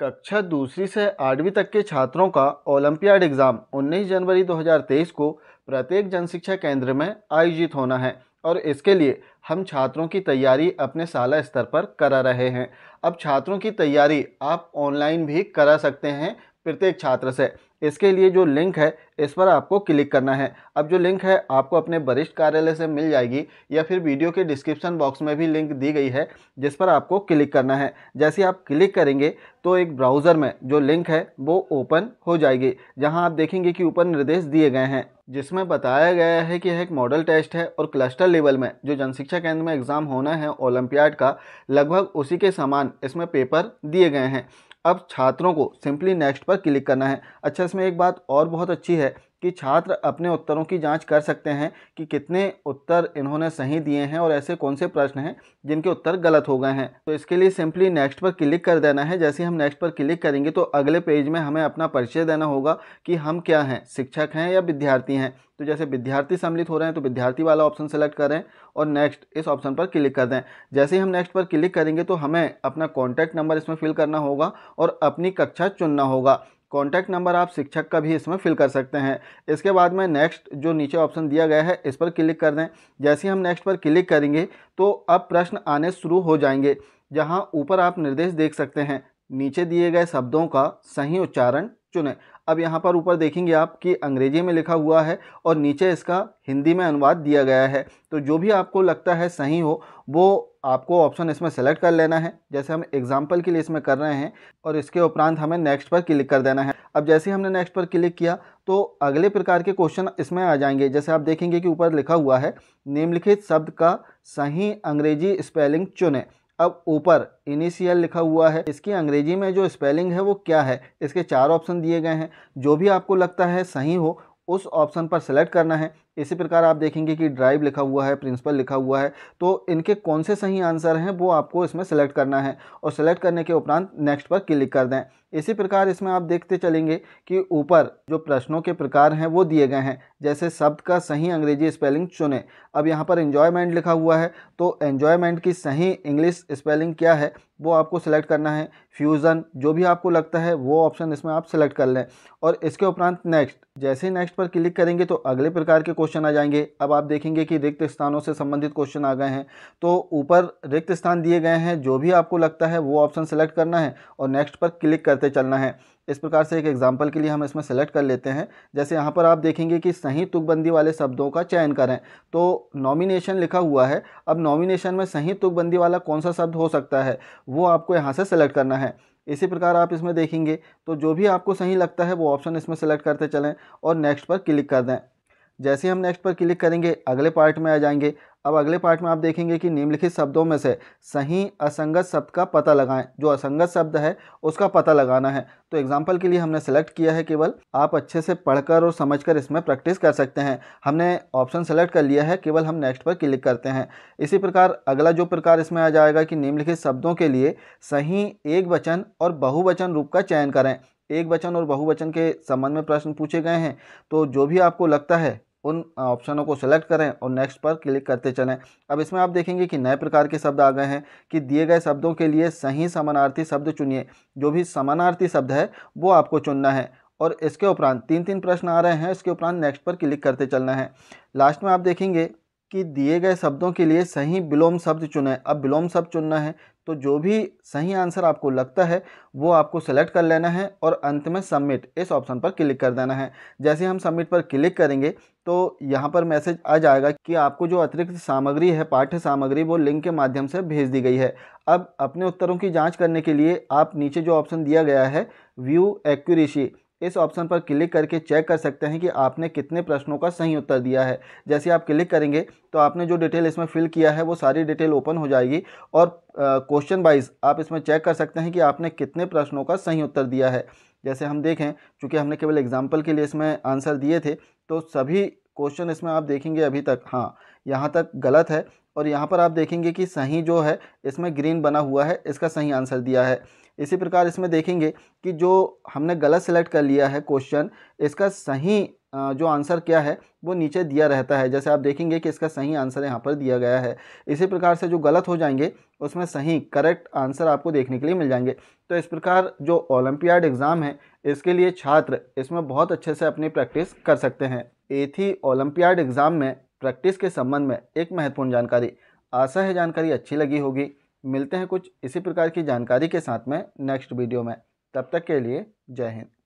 कक्षा दूसरी से आठवीं तक के छात्रों का ओलंपियाड एग्ज़ाम 19 जनवरी 2023 को प्रत्येक जनशिक्षा केंद्र में आयोजित होना है और इसके लिए हम छात्रों की तैयारी अपने शाला स्तर पर करा रहे हैं अब छात्रों की तैयारी आप ऑनलाइन भी करा सकते हैं प्रत्येक छात्र से इसके लिए जो लिंक है इस पर आपको क्लिक करना है अब जो लिंक है आपको अपने वरिष्ठ कार्यालय से मिल जाएगी या फिर वीडियो के डिस्क्रिप्शन बॉक्स में भी लिंक दी गई है जिस पर आपको क्लिक करना है जैसे आप क्लिक करेंगे तो एक ब्राउज़र में जो लिंक है वो ओपन हो जाएगी जहां आप देखेंगे कि ऊपर निर्देश दिए गए हैं जिसमें बताया गया है कि यह एक मॉडल टेस्ट है और क्लस्टर लेवल में जो जनशिक्षा केंद्र में एग्ज़ाम होना है ओलंपियाड का लगभग उसी के समान इसमें पेपर दिए गए हैं अब छात्रों को सिंपली नेक्स्ट पर क्लिक करना है अच्छा इसमें एक बात और बहुत अच्छी है कि छात्र अपने उत्तरों की जांच कर सकते हैं कि कितने उत्तर इन्होंने सही दिए हैं और ऐसे कौन से प्रश्न हैं जिनके उत्तर गलत हो गए हैं तो इसके लिए सिंपली नेक्स्ट पर क्लिक कर देना है जैसे हम नेक्स्ट पर क्लिक करेंगे तो अगले पेज में हमें अपना परिचय देना होगा कि हम क्या हैं शिक्षक हैं या विद्यार्थी हैं तो जैसे विद्यार्थी सम्मिलित हो रहे हैं तो विद्यार्थी वाला ऑप्शन सेलेक्ट करें और नेक्स्ट इस ऑप्शन पर क्लिक कर दें जैसे ही हम नेक्स्ट पर क्लिक करेंगे तो हमें अपना कॉन्टैक्ट नंबर इसमें फिल करना होगा और अपनी कक्षा चुनना होगा कॉन्टैक्ट नंबर आप शिक्षक का भी इसमें फिल कर सकते हैं इसके बाद में नेक्स्ट जो नीचे ऑप्शन दिया गया है इस पर क्लिक कर दें जैसे ही हम नेक्स्ट पर क्लिक करेंगे तो अब प्रश्न आने शुरू हो जाएंगे जहां ऊपर आप निर्देश देख सकते हैं नीचे दिए गए शब्दों का सही उच्चारण चुनें अब यहाँ पर ऊपर देखेंगे आप कि अंग्रेजी में लिखा हुआ है और नीचे इसका हिंदी में अनुवाद दिया गया है तो जो भी आपको लगता है सही हो वो आपको ऑप्शन इसमें सेलेक्ट कर लेना है जैसे हम एग्जाम्पल के लिए इसमें कर रहे हैं और इसके उपरांत हमें नेक्स्ट पर क्लिक कर देना है अब जैसे ही हमने नेक्स्ट पर क्लिक किया तो अगले प्रकार के क्वेश्चन इसमें आ जाएंगे जैसे आप देखेंगे कि ऊपर लिखा हुआ है निम्नलिखित शब्द का सही अंग्रेजी स्पेलिंग चुने अब ऊपर इनिशियल लिखा हुआ है इसकी अंग्रेजी में जो स्पेलिंग है वो क्या है इसके चार ऑप्शन दिए गए हैं जो भी आपको लगता है सही हो उस ऑप्शन पर सेलेक्ट करना है इसी प्रकार आप देखेंगे कि ड्राइव लिखा हुआ है प्रिंसिपल लिखा हुआ है तो इनके कौन से सही आंसर हैं वो आपको इसमें सेलेक्ट करना है और सेलेक्ट करने के उपरांत नेक्स्ट पर क्लिक कर दें इसी प्रकार इसमें आप देखते चलेंगे कि ऊपर जो प्रश्नों के प्रकार हैं वो दिए गए हैं जैसे शब्द का सही अंग्रेजी स्पेलिंग चुने अब यहाँ पर एन्जॉयमेंट लिखा हुआ है तो एन्जॉयमेंट की सही इंग्लिश स्पेलिंग क्या है वो आपको सेलेक्ट करना है फ्यूज़न जो भी आपको लगता है वो ऑप्शन इसमें आप सेलेक्ट कर लें और इसके उपरांत नेक्स्ट जैसे ही नेक्स्ट पर क्लिक करेंगे तो अगले प्रकार के क्वेश्चन आ जाएंगे अब आप देखेंगे कि रिक्त स्थानों से संबंधित क्वेश्चन आ गए हैं तो ऊपर रिक्त स्थान दिए गए हैं जो भी आपको लगता है वो ऑप्शन सेलेक्ट करना है और नेक्स्ट पर क्लिक करते चलना है इस प्रकार से एक एग्जाम्पल के लिए हम इसमें सेलेक्ट कर लेते हैं जैसे यहाँ पर आप देखेंगे कि सही तुकबंदी वाले शब्दों का चयन करें तो नॉमिनेशन लिखा हुआ है अब नॉमिनेशन में सही तुकबंदी वाला कौन सा शब्द हो सकता है वो आपको यहाँ से सेलेक्ट करना है इसी प्रकार आप इसमें देखेंगे तो जो भी आपको सही लगता है वो ऑप्शन इसमें सेलेक्ट करते चलें और नेक्स्ट पर क्लिक कर दें जैसे हम नेक्स्ट पर क्लिक करेंगे अगले पार्ट में आ जाएंगे अब अगले पार्ट में आप देखेंगे कि निम्नलिखित शब्दों में से सही असंगत शब्द का पता लगाएं जो असंगत शब्द है उसका पता लगाना है तो एग्जाम्पल के लिए हमने सेलेक्ट किया है केवल आप अच्छे से पढ़कर और समझकर इसमें प्रैक्टिस कर सकते हैं हमने ऑप्शन सेलेक्ट कर लिया है केवल हम नेक्स्ट पर क्लिक करते हैं इसी प्रकार अगला जो प्रकार इसमें आ जाएगा कि निम्नलिखित शब्दों के लिए सही एक वचन और बहुवचन रूप का चयन करें एक वचन और बहुवचन के संबंध में प्रश्न पूछे गए हैं तो जो भी आपको लगता है उन ऑप्शनों को सिलेक्ट करें और नेक्स्ट पर क्लिक करते चलें अब इसमें आप देखेंगे कि नए प्रकार के शब्द आ गए हैं कि दिए गए शब्दों के लिए सही समानार्थी शब्द चुनिए जो भी समानार्थी शब्द है वो आपको चुनना है और इसके उपरांत तीन तीन प्रश्न आ रहे हैं इसके उपरांत नेक्स्ट पर क्लिक करते चलना है लास्ट में आप देखेंगे कि दिए गए शब्दों के लिए सही विलोम शब्द चुनें अब विलोम शब्द चुनना है तो जो भी सही आंसर आपको लगता है वो आपको सेलेक्ट कर लेना है और अंत में सबमिट इस ऑप्शन पर क्लिक कर देना है जैसे हम सबमिट पर क्लिक करेंगे तो यहाँ पर मैसेज आ जाएगा कि आपको जो अतिरिक्त सामग्री है पाठ्य सामग्री वो लिंक के माध्यम से भेज दी गई है अब अपने उत्तरों की जाँच करने के लिए आप नीचे जो ऑप्शन दिया गया है व्यू एक्यूरेसी इस ऑप्शन पर क्लिक करके चेक कर सकते हैं कि आपने कितने प्रश्नों का सही उत्तर दिया है जैसे आप क्लिक करेंगे तो आपने जो डिटेल इसमें फिल किया है वो सारी डिटेल ओपन हो जाएगी और क्वेश्चन वाइज आप इसमें चेक कर सकते हैं कि आपने कितने प्रश्नों का सही उत्तर दिया है जैसे हम देखें चूँकि हमने केवल एग्जाम्पल के लिए इसमें आंसर दिए थे तो सभी क्वेश्चन इसमें आप देखेंगे अभी तक हाँ यहाँ तक गलत है और यहाँ पर आप देखेंगे कि सही जो है इसमें ग्रीन बना हुआ है इसका सही आंसर दिया है इसी प्रकार इसमें देखेंगे कि जो हमने गलत सेलेक्ट कर लिया है क्वेश्चन इसका सही जो आंसर क्या है वो नीचे दिया रहता है जैसे आप देखेंगे कि इसका सही आंसर यहाँ पर दिया गया है इसी प्रकार से जो गलत हो जाएंगे उसमें सही करेक्ट आंसर आपको देखने के लिए मिल जाएंगे तो इस प्रकार जो ओलंपियाड एग्ज़ाम है इसके लिए छात्र इसमें बहुत अच्छे से अपनी प्रैक्टिस कर सकते हैं एथी ओलंपियाड एग्ज़ाम में प्रैक्टिस के संबंध में एक महत्वपूर्ण जानकारी आशा है जानकारी अच्छी लगी होगी मिलते हैं कुछ इसी प्रकार की जानकारी के साथ में नेक्स्ट वीडियो में तब तक के लिए जय हिंद